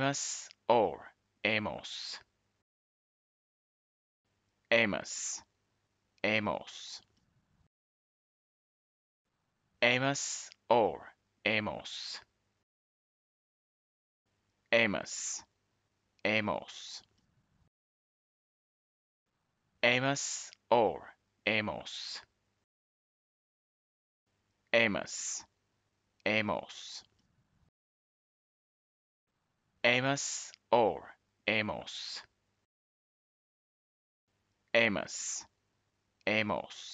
Amos or Amos. Amos. Amos. Amos or Amos. Amos. Amos. Amos or Amos. Amos. Amos. Amos or Amos. Amos. Amos.